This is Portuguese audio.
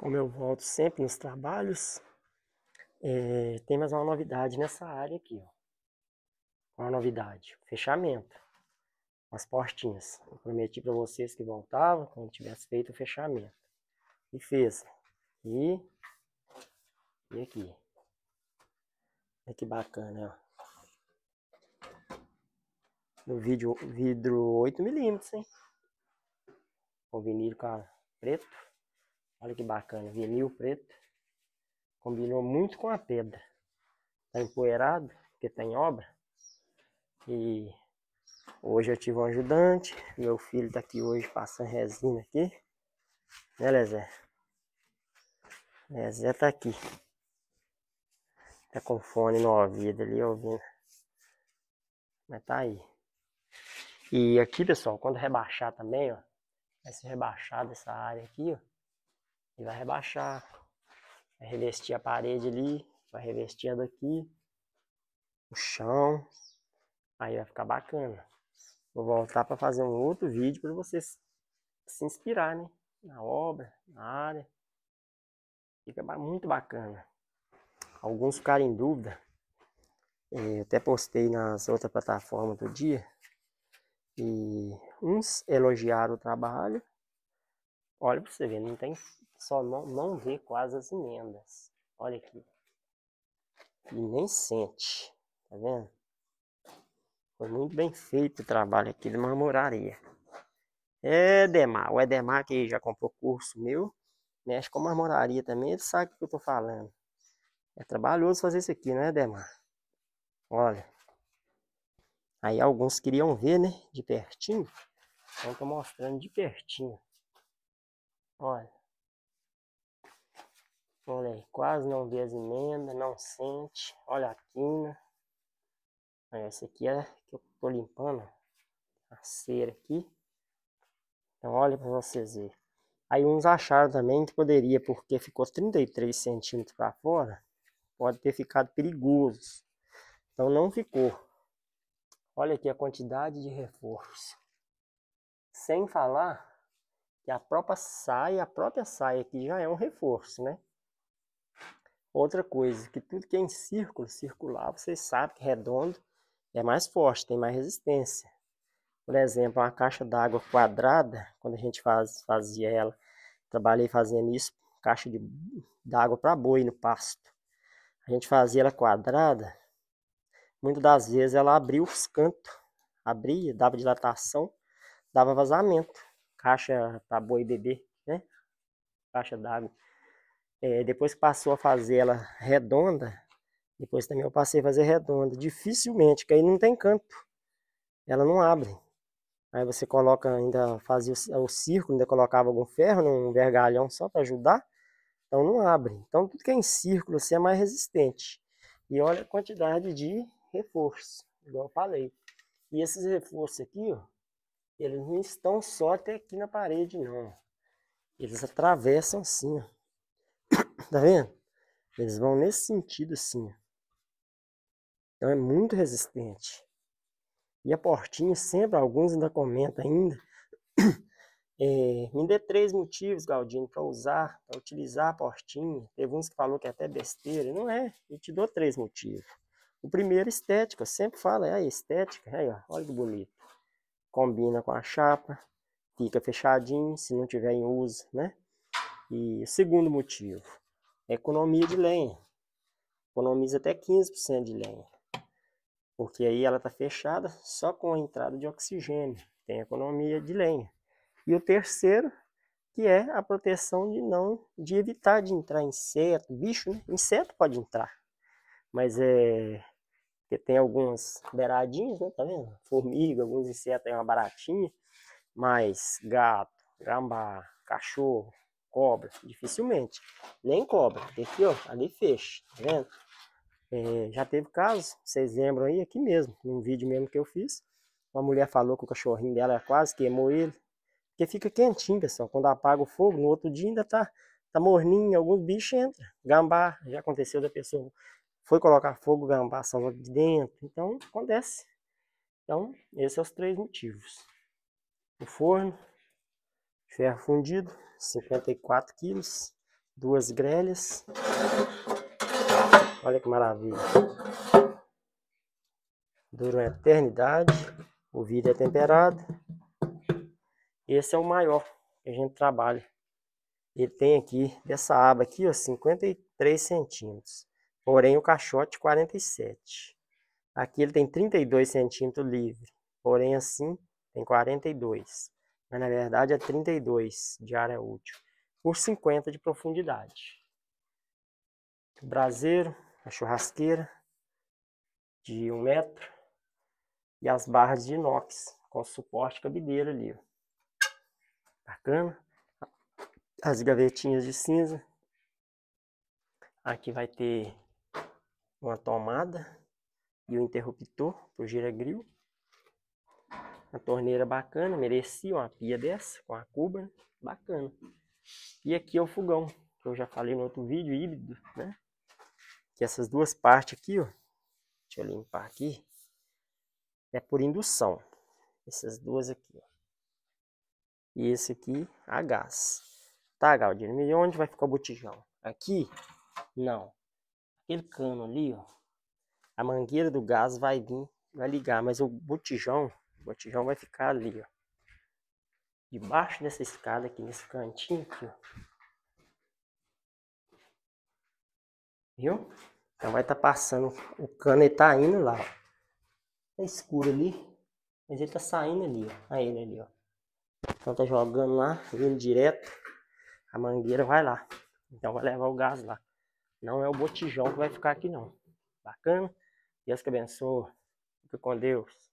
como eu volto sempre nos trabalhos, é, tem mais uma novidade nessa área aqui. Ó. Uma novidade, fechamento. As portinhas. Eu prometi para vocês que voltava quando tivesse feito o fechamento. E fez. E, e aqui. Olha que bacana, ó. No vídeo, vidro 8mm, hein? Com vinil preto. Olha que bacana, vinil preto. Combinou muito com a pedra. Tá empoeirado, porque tem tá obra. E hoje eu tive um ajudante. Meu filho tá aqui hoje passando resina aqui. Né, Lezé? Lezé tá aqui. Tá com fone no ouvido ali, ouvindo. Mas tá aí. E aqui, pessoal, quando rebaixar também, ó. Vai ser rebaixada essa área aqui, ó e vai rebaixar. Vai revestir a parede ali, vai revestir a daqui, o chão. Aí vai ficar bacana. Vou voltar para fazer um outro vídeo para vocês se inspirarem né? na obra, na área. Fica muito bacana. Alguns ficaram em dúvida. Eh, eu até postei nas outras plataformas do dia. E uns elogiaram o trabalho. Olha para você ver, não tem só não, não vê quase as emendas. Olha aqui. E nem sente. Tá vendo? Foi muito bem feito o trabalho aqui de marmoraria. É, Demar. o Edemar que já comprou curso meu, mexe com marmoraria também, ele sabe o que eu tô falando. É trabalhoso fazer isso aqui, né, Demar? Olha. Aí alguns queriam ver, né, de pertinho. Então tô mostrando de pertinho. Olha. Olha aí, quase não vê as emendas, não sente. Olha a quina. Essa aqui é que eu tô limpando. A cera aqui. Então olha para vocês verem. Aí uns acharam também que poderia, porque ficou 33 centímetros para fora, pode ter ficado perigoso. Então não ficou. Olha aqui a quantidade de reforço. Sem falar que a própria saia, a própria saia aqui já é um reforço, né? Outra coisa, que tudo que é em círculo, circular, vocês sabem que redondo é mais forte, tem mais resistência. Por exemplo, uma caixa d'água quadrada, quando a gente faz, fazia ela, trabalhei fazendo isso, caixa d'água para boi no pasto. A gente fazia ela quadrada, muitas das vezes ela abria os cantos, abria, dava dilatação, dava vazamento. Caixa para boi beber, né? Caixa d'água é, depois que passou a fazer ela redonda, depois também eu passei a fazer redonda. Dificilmente, que aí não tem canto. Ela não abre. Aí você coloca, ainda fazia o, círculo, ainda colocava algum ferro, num vergalhão só para ajudar. Então não abre. Então tudo que é em círculo assim é mais resistente. E olha a quantidade de reforço, igual eu falei. E esses reforços aqui, ó, eles não estão só até aqui na parede, não. Eles atravessam assim, ó. Tá vendo? Eles vão nesse sentido assim. Então é muito resistente. E a portinha sempre, alguns ainda comentam ainda. É, me dê três motivos, Galdino, para usar, para utilizar a portinha. Teve uns que falou que é até besteira. Não é, eu te dou três motivos. O primeiro, estética. Eu sempre falo, é a estética. Aí, ó, olha que bonito. Combina com a chapa, fica fechadinho, se não tiver em uso, né? E o segundo motivo, economia de lenha. Economiza até 15% de lenha. Porque aí ela está fechada só com a entrada de oxigênio. Tem economia de lenha. E o terceiro, que é a proteção de não de evitar de entrar inseto, bicho, né? Inseto pode entrar. Mas é porque tem algumas beiradinhas, né? Tá vendo? Formiga, alguns insetos, aí, uma baratinha. Mas gato, gambá, cachorro, cobra, dificilmente nem cobra. aqui, ó, ali fecha, tá vendo? É, já teve caso, vocês lembram aí, aqui mesmo, num vídeo mesmo que eu fiz. Uma mulher falou que o cachorrinho dela quase queimou ele. Porque fica quentinho, pessoal. Quando apaga o fogo, no outro dia ainda tá, tá morninho, alguns bichos entram. Gambá, já aconteceu da pessoa. Foi colocar fogo, gambá salva de dentro. Então, acontece. Então, esses são é os três motivos. O forno, ferro fundido, 54 quilos duas grelhas. Olha que maravilha. Dura uma eternidade. O vidro é temperado. Esse é o maior que a gente trabalha. Ele tem aqui, dessa aba aqui, ó, 53 centímetros. Porém, o caixote 47. Aqui ele tem 32 centímetros livre. Porém, assim, tem 42. Mas, na verdade, é 32 de área útil por 50 de profundidade. O braseiro, a churrasqueira de um metro e as barras de inox com suporte cabideiro ali. Bacana. As gavetinhas de cinza. Aqui vai ter uma tomada e o um interruptor para o giragril. a torneira bacana, merecia uma pia dessa, com a cuba, bacana. E aqui é o fogão, que eu já falei no outro vídeo, híbrido, né? Que essas duas partes aqui, ó. Deixa eu limpar aqui. É por indução. Essas duas aqui, ó. E esse aqui a gás. Tá, Galdino, e onde vai ficar o botijão? Aqui? Não. Aquele cano ali, ó. A mangueira do gás vai vir, vai ligar, mas o botijão, o botijão vai ficar ali, ó debaixo dessa escada aqui, nesse cantinho aqui, ó. Viu? Então vai estar tá passando, o cano ele tá indo lá, ó. Tá escuro ali, mas ele tá saindo ali, ó. Aí ele ali, ó. Então tá jogando lá, vindo direto. A mangueira vai lá. Então vai levar o gás lá. Não é o botijão que vai ficar aqui não. Bacana? Deus que abençoe. Fica com Deus.